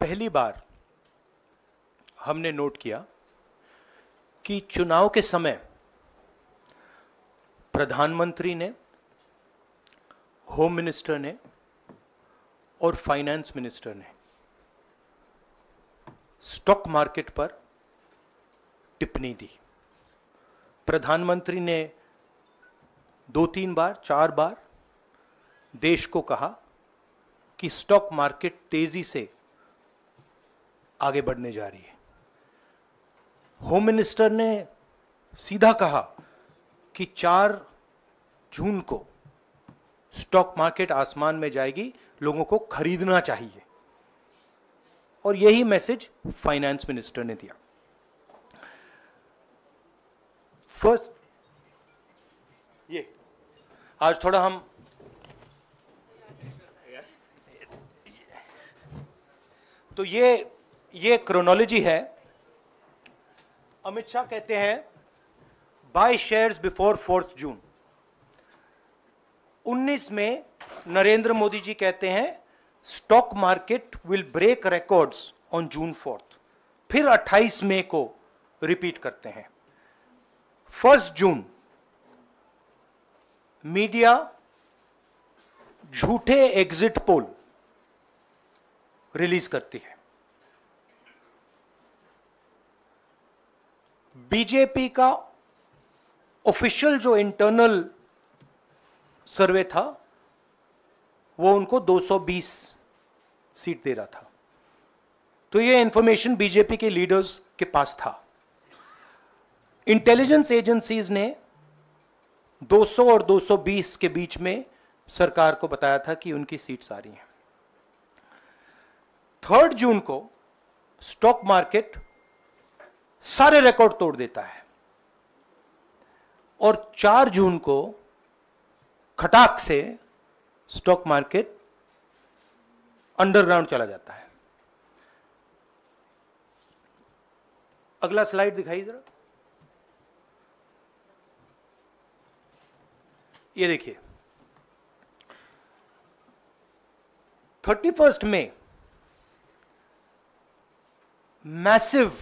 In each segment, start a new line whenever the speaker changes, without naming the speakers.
पहली बार हमने नोट किया कि चुनाव के समय प्रधानमंत्री ने होम मिनिस्टर ने और फाइनेंस मिनिस्टर ने स्टॉक मार्केट पर टिप्पणी दी प्रधानमंत्री ने दो तीन बार चार बार देश को कहा कि स्टॉक मार्केट तेजी से आगे बढ़ने जा रही है होम मिनिस्टर ने सीधा कहा कि चार जून को स्टॉक मार्केट आसमान में जाएगी लोगों को खरीदना चाहिए और यही मैसेज फाइनेंस मिनिस्टर ने दिया फर्स्ट ये आज थोड़ा हम तो ये ये क्रोनोलॉजी है अमित शाह कहते हैं buy shares before fourth June 19 में नरेंद्र मोदी जी कहते हैं stock market will break records on June fourth फिर 28 मई को रिपीट करते हैं फर्स्ट जून मीडिया झूठे एग्जिट पोल रिलीज करती है बीजेपी का ऑफिशियल जो इंटरनल सर्वे था वो उनको 220 सीट दे रहा था तो ये इंफॉर्मेशन बीजेपी के लीडर्स के पास था इंटेलिजेंस एजेंसीज ने 200 और 220 के बीच में सरकार को बताया था कि उनकी सीट्स आ रही हैं थर्ड जून को स्टॉक मार्केट सारे रिकॉर्ड तोड़ देता है और 4 जून को खटाक से स्टॉक मार्केट अंडरग्राउंड चला जाता है अगला स्लाइड दिखाई जरा ये देखिए थर्टी फर्स्ट में massive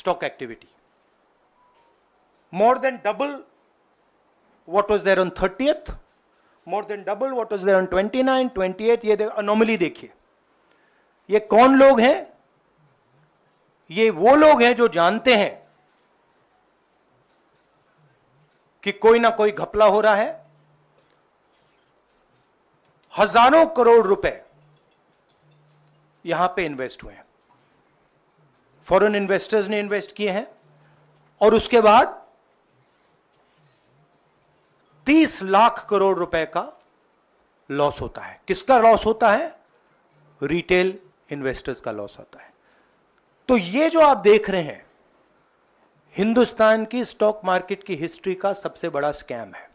stock activity. More than double what was there on 30th, more than double what was there on 29, 28, ये anomaly देखिए ये कौन लोग हैं ये वो लोग हैं जो जानते हैं कि कोई ना कोई घपला हो रहा है हजारों करोड़ रुपए यहां पे इन्वेस्ट हुए हैं फॉरेन इन्वेस्टर्स ने इन्वेस्ट किए हैं और उसके बाद 30 लाख करोड़ रुपए का लॉस होता है किसका लॉस होता है रिटेल इन्वेस्टर्स का लॉस होता है तो ये जो आप देख रहे हैं हिंदुस्तान की स्टॉक मार्केट की हिस्ट्री का सबसे बड़ा स्कैम है